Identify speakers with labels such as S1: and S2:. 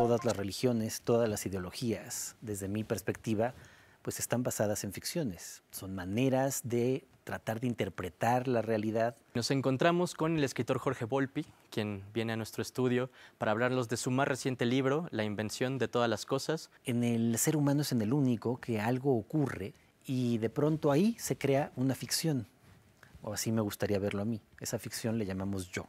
S1: todas las religiones, todas las ideologías, desde mi perspectiva, pues están basadas en ficciones. Son maneras de tratar de interpretar la realidad.
S2: Nos encontramos con el escritor Jorge Volpi, quien viene a nuestro estudio para hablarnos de su más reciente libro, La invención de todas las cosas.
S1: En el ser humano es en el único que algo ocurre y de pronto ahí se crea una ficción, o así me gustaría verlo a mí.
S3: Esa
S4: ficción le llamamos yo.